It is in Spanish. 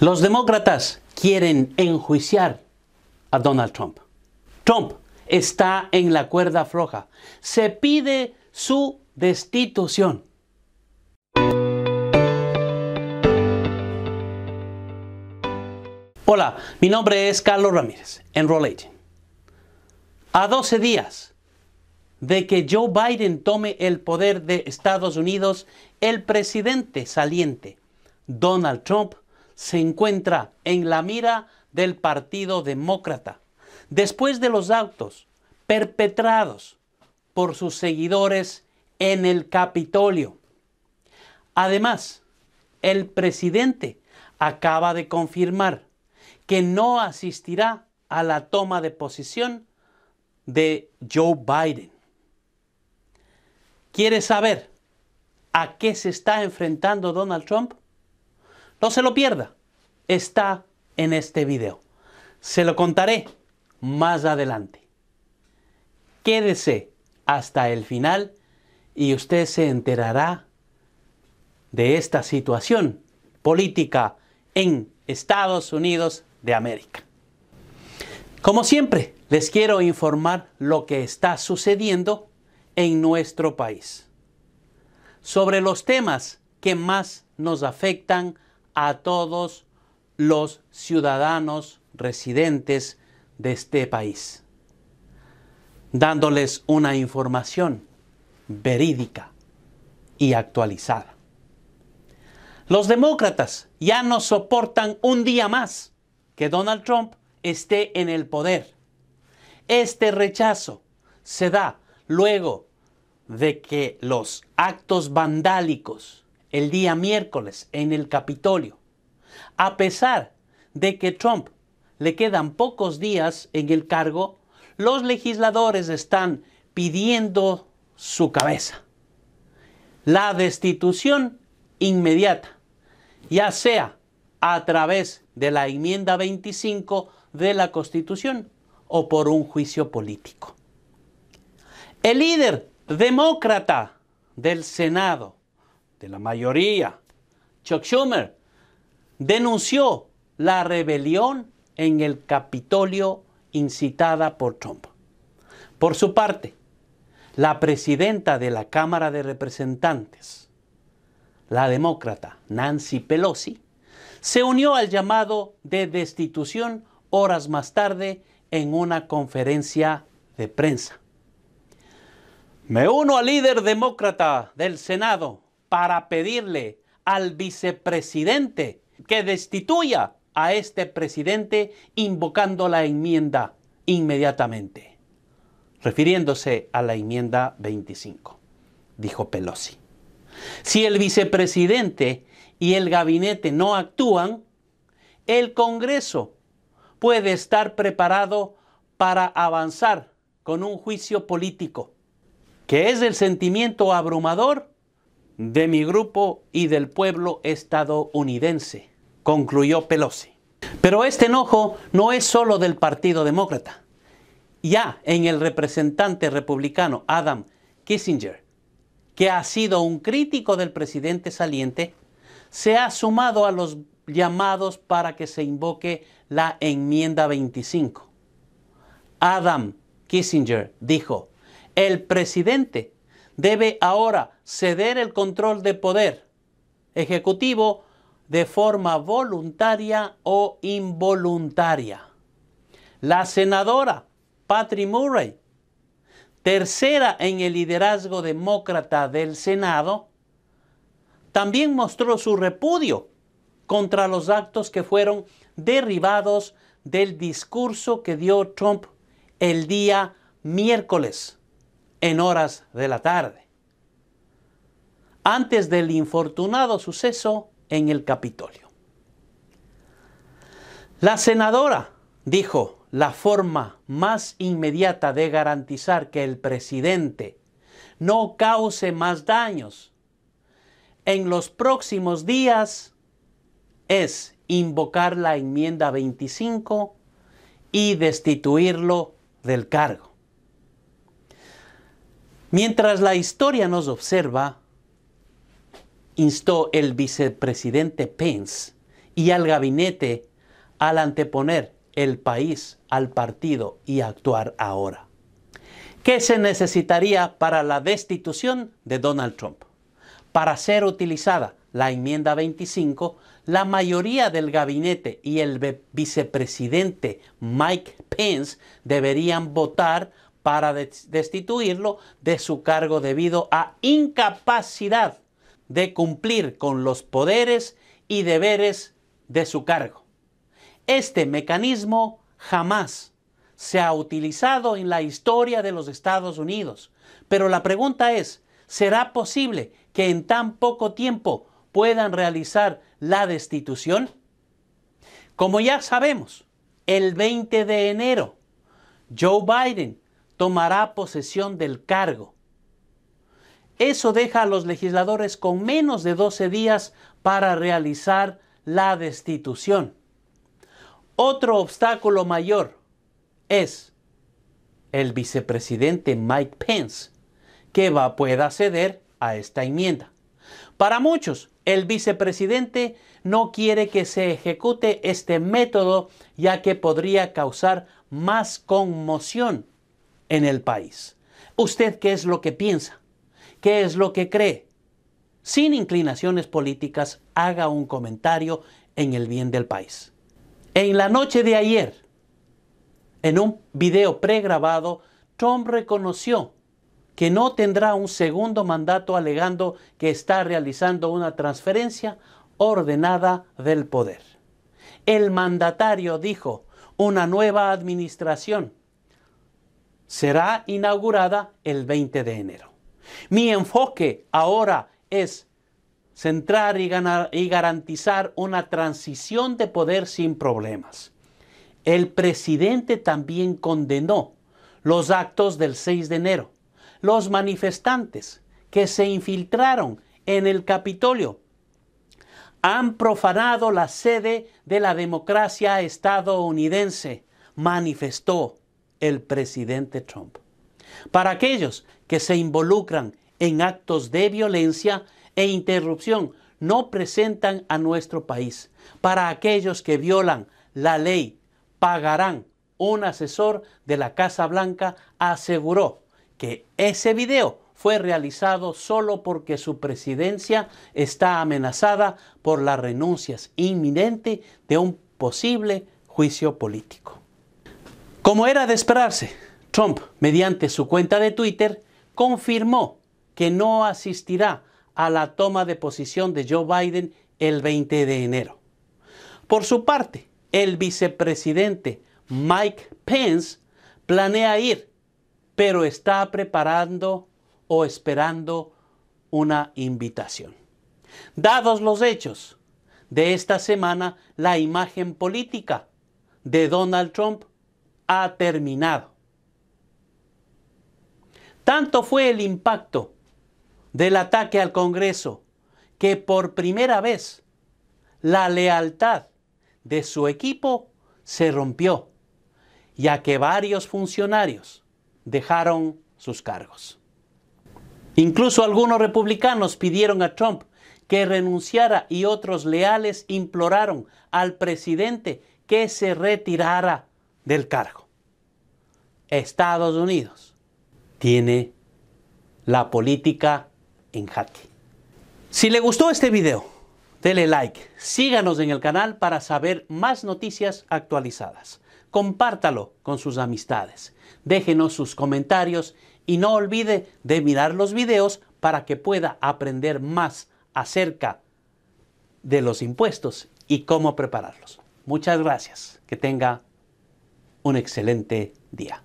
Los demócratas quieren enjuiciar a Donald Trump. Trump está en la cuerda floja. Se pide su destitución. Hola, mi nombre es Carlos Ramírez, en A 12 días de que Joe Biden tome el poder de Estados Unidos, el presidente saliente, Donald Trump, se encuentra en la mira del Partido Demócrata. Después de los actos perpetrados por sus seguidores en el Capitolio. Además, el presidente acaba de confirmar que no asistirá a la toma de posición de Joe Biden. ¿Quiere saber a qué se está enfrentando Donald Trump? No se lo pierda. Está en este video. Se lo contaré más adelante. Quédese hasta el final y usted se enterará de esta situación política en Estados Unidos de América. Como siempre, les quiero informar lo que está sucediendo en nuestro país sobre los temas que más nos afectan a todos los ciudadanos residentes de este país, dándoles una información verídica y actualizada. Los demócratas ya no soportan un día más que Donald Trump esté en el poder. Este rechazo se da luego de que los actos vandálicos el día miércoles en el Capitolio. A pesar de que Trump le quedan pocos días en el cargo, los legisladores están pidiendo su cabeza. La destitución inmediata, ya sea a través de la enmienda 25 de la Constitución o por un juicio político. El líder demócrata del Senado, la mayoría, Chuck Schumer, denunció la rebelión en el Capitolio incitada por Trump. Por su parte, la presidenta de la Cámara de Representantes, la demócrata Nancy Pelosi, se unió al llamado de destitución horas más tarde en una conferencia de prensa. Me uno al líder demócrata del Senado, para pedirle al vicepresidente que destituya a este presidente invocando la enmienda inmediatamente, refiriéndose a la enmienda 25, dijo Pelosi. Si el vicepresidente y el gabinete no actúan, el Congreso puede estar preparado para avanzar con un juicio político, que es el sentimiento abrumador de mi grupo y del pueblo estadounidense, concluyó Pelosi. Pero este enojo no es solo del Partido Demócrata. Ya en el representante republicano Adam Kissinger, que ha sido un crítico del presidente saliente, se ha sumado a los llamados para que se invoque la enmienda 25. Adam Kissinger dijo, el presidente debe ahora ceder el control de poder ejecutivo de forma voluntaria o involuntaria. La senadora Patty Murray, tercera en el liderazgo demócrata del Senado, también mostró su repudio contra los actos que fueron derribados del discurso que dio Trump el día miércoles en horas de la tarde, antes del infortunado suceso en el Capitolio. La senadora dijo, la forma más inmediata de garantizar que el presidente no cause más daños en los próximos días es invocar la enmienda 25 y destituirlo del cargo. Mientras la historia nos observa, instó el vicepresidente Pence y al gabinete al anteponer el país al partido y actuar ahora. ¿Qué se necesitaría para la destitución de Donald Trump? Para ser utilizada la enmienda 25, la mayoría del gabinete y el vicepresidente Mike Pence deberían votar para destituirlo de su cargo debido a incapacidad de cumplir con los poderes y deberes de su cargo. Este mecanismo jamás se ha utilizado en la historia de los Estados Unidos, pero la pregunta es, ¿será posible que en tan poco tiempo puedan realizar la destitución? Como ya sabemos, el 20 de enero, Joe Biden tomará posesión del cargo. Eso deja a los legisladores con menos de 12 días para realizar la destitución. Otro obstáculo mayor es el vicepresidente Mike Pence, que va, pueda ceder a esta enmienda. Para muchos, el vicepresidente no quiere que se ejecute este método ya que podría causar más conmoción en el país. ¿Usted qué es lo que piensa? ¿Qué es lo que cree? Sin inclinaciones políticas, haga un comentario en el bien del país. En la noche de ayer, en un video pregrabado, Trump reconoció que no tendrá un segundo mandato alegando que está realizando una transferencia ordenada del poder. El mandatario dijo, una nueva administración será inaugurada el 20 de enero. Mi enfoque ahora es centrar y, garantizar una transición de poder sin problemas. El presidente también condenó los actos del 6 de enero, los manifestantes que se infiltraron en el Capitolio han profanado la sede de la democracia estadounidense, manifestó el presidente Trump. Para aquellos que se involucran en actos de violencia e interrupción, no presentan a nuestro país. Para aquellos que violan la ley, pagarán. Un asesor de la Casa Blanca aseguró que ese video fue realizado solo porque su presidencia está amenazada por las renuncias inminentes de un posible juicio político. Como era de esperarse, Trump, mediante su cuenta de Twitter, confirmó que no asistirá a la toma de posición de Joe Biden el 20 de enero. Por su parte, el vicepresidente Mike Pence planea ir, pero está preparando o esperando una invitación. Dados los hechos de esta semana, la imagen política de Donald Trump ha terminado. Tanto fue el impacto del ataque al Congreso que por primera vez la lealtad de su equipo se rompió, ya que varios funcionarios dejaron sus cargos. Incluso algunos republicanos pidieron a Trump que renunciara y otros leales imploraron al presidente que se retirara del cargo. Estados Unidos tiene la política en jaque. Si le gustó este video, dele like, síganos en el canal para saber más noticias actualizadas. Compártalo con sus amistades, déjenos sus comentarios y no olvide de mirar los videos para que pueda aprender más acerca de los impuestos y cómo prepararlos. Muchas gracias. Que tenga un excelente día.